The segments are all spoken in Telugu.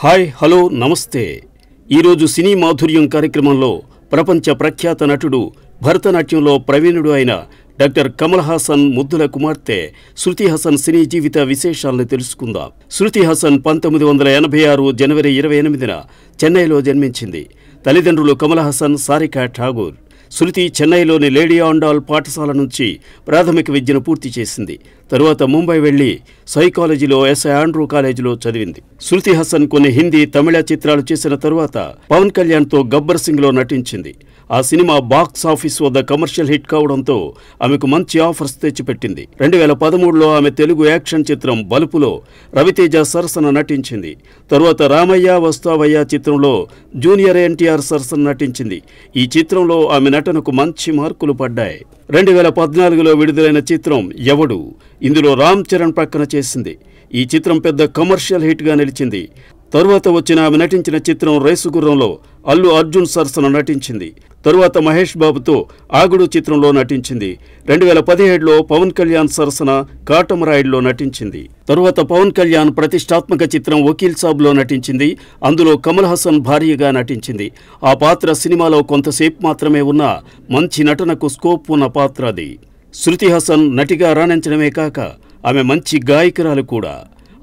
హాయ్ హలో నమస్తే ఈరోజు సినీ మాధుర్యం కార్యక్రమంలో ప్రపంచ ప్రఖ్యాత నటుడు భరతనాట్యంలో ప్రవీణుడు అయిన డాక్టర్ కమల్ హాసన్ ముద్దుల కుమార్తె శృతి హసన్ సినీ జీవిత విశేషాలను తెలుసుకుందాం శృతి హసన్ పంతొమ్మిది వందల ఎనభై ఆరు జనవరి ఇరవై ఎనిమిదిన చెన్నైలో జన్మించింది తల్లిదండ్రులు కమల్ హాసన్ సారికా ఠాగూర్ శృతి చెన్నైలోని లేడీ ఆండాల్ పాఠశాల నుంచి ప్రాథమిక విద్యను పూర్తి చేసింది తరువాత ముంబై వెళ్లి సైకాలజీలో ఎస్ఐ ఆండ్రూ కాలేజీలో చదివింది శృతి హసన్ కొన్ని హిందీ తమిళ చిత్రాలు చేసిన తరువాత పవన్ కళ్యాణ్తో గబ్బర్ సింగ్లో నటించింది ఆ సినిమా బాక్స్ ఆఫీస్ వద్ద కమర్షియల్ హిట్ కావడంతో ఆమెకు మంచి ఆఫర్స్ తెచ్చిపెట్టింది రెండు వేల పదమూడులో ఆమె తెలుగు యాక్షన్ చిత్రం బలుపులో రవితేజ సరసన నటించింది తరువాత రామయ్య వస్తావయ్య చిత్రంలో జూనియర్ ఎన్టీఆర్ సరసన నటించింది ఈ చిత్రంలో ఆమె నటనకు మంచి మార్కులు పడ్డాయి రెండు వేల పద్నాలుగులో విడుదలైన చిత్రం ఎవడు ఇందులో రామ్ చరణ్ ప్రక్కన చేసింది ఈ చిత్రం పెద్ద కమర్షియల్ హిట్గా నిలిచింది తరువాత వచ్చిన ఆమె నటించిన చిత్రం రేసుగుర్రంలో అల్లు అర్జున్ సరసన నటించింది తరువాత మహేష్ బాబుతో ఆగుడు చిత్రంలో నటించింది రెండు వేల పదిహేడులో పవన్ కళ్యాణ్ సరసన కాటమరాయుడులో నటించింది తరువాత పవన్ కళ్యాణ్ ప్రతిష్టాత్మక చిత్రం వకీల్ సాబ్లో నటించింది అందులో కమల్ హసన్ భార్యగా నటించింది ఆ పాత్ర సినిమాలో కొంతసేపు మాత్రమే ఉన్న మంచి నటనకు స్కోప్ ఉన్న పాత్ర అది శృతి హసన్ నటిగా రాణించడమే కాక ఆమె మంచి గాయకురాలు కూడా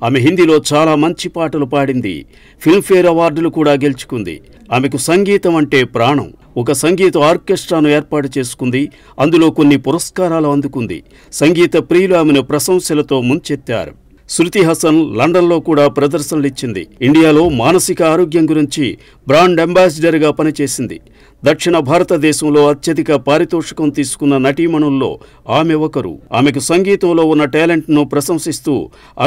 ఆమె హిందీలో చాలా మంచి పాటలు పాడింది ఫిల్మ్ఫేర్ అవార్డులు కూడా గెలుచుకుంది ఆమెకు సంగీతం అంటే ప్రాణం ఒక సంగీత ఆర్కెస్ట్రాను ఏర్పాటు చేసుకుంది అందులో కొన్ని పురస్కారాలు అందుకుంది సంగీత ప్రియులు ఆమెను ప్రశంసలతో ముంచెత్తారు శృతి హసన్ లండన్లో కూడా ప్రదర్శనలిచ్చింది ఇండియాలో మానసిక ఆరోగ్యం గురించి బ్రాండ్ అంబాసిడర్గా పనిచేసింది దక్షిణ భారతదేశంలో అత్యధిక పారితోషికం తీసుకున్న నటీమణుల్లో ఆమె ఒకరు ఆమెకు సంగీతంలో ఉన్న టాలెంట్ను ప్రశంసిస్తూ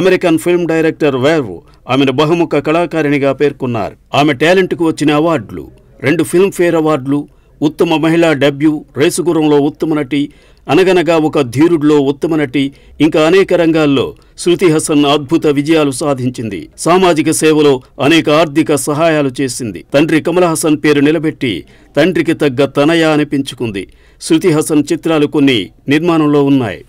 అమెరికన్ ఫిల్మ్ డైరెక్టర్ వేర్వ్ ఆమెను బహుముఖ కళాకారిణిగా పేర్కొన్నారు ఆమె టాలెంట్కు వచ్చిన అవార్డులు రెండు ఫిల్మ్ఫేర్ అవార్డులు ఉత్తమ మహిళా డెబ్యూ రేసుగురంలో ఉత్తమ నటి అనగనగా ఒక ధీరుడిలో ఉత్తమ నటి ఇంకా అనేక రంగాల్లో శృతి హసన్ అద్భుత విజయాలు సాధించింది సామాజిక సేవలో అనేక ఆర్థిక సహాయాలు చేసింది తండ్రి కమల్ హసన్ పేరు నిలబెట్టి తండ్రికి తగ్గ తనయ అనిపించుకుంది శృతి హసన్ చిత్రాలు కొన్ని నిర్మాణంలో ఉన్నాయి